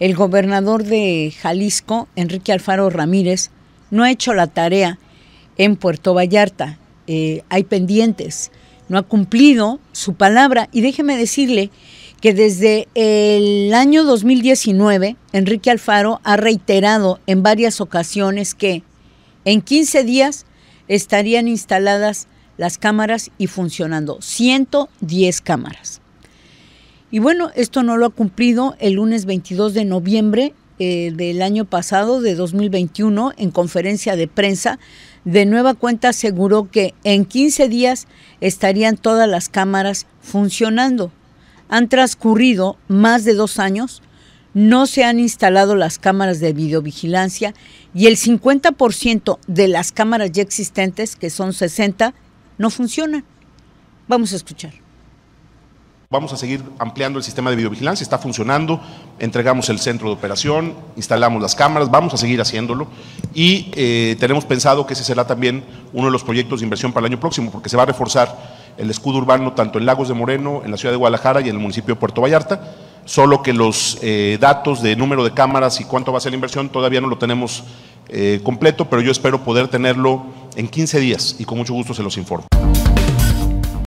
El gobernador de Jalisco, Enrique Alfaro Ramírez, no ha hecho la tarea en Puerto Vallarta. Eh, hay pendientes. No ha cumplido su palabra. Y déjeme decirle que desde el año 2019, Enrique Alfaro ha reiterado en varias ocasiones que en 15 días estarían instaladas las cámaras y funcionando 110 cámaras. Y bueno, esto no lo ha cumplido el lunes 22 de noviembre eh, del año pasado, de 2021, en conferencia de prensa. De nueva cuenta aseguró que en 15 días estarían todas las cámaras funcionando. Han transcurrido más de dos años, no se han instalado las cámaras de videovigilancia y el 50% de las cámaras ya existentes, que son 60, no funcionan. Vamos a escuchar. Vamos a seguir ampliando el sistema de videovigilancia, está funcionando, entregamos el centro de operación, instalamos las cámaras, vamos a seguir haciéndolo y eh, tenemos pensado que ese será también uno de los proyectos de inversión para el año próximo, porque se va a reforzar el escudo urbano tanto en Lagos de Moreno, en la ciudad de Guadalajara y en el municipio de Puerto Vallarta, solo que los eh, datos de número de cámaras y cuánto va a ser la inversión todavía no lo tenemos eh, completo, pero yo espero poder tenerlo en 15 días y con mucho gusto se los informo.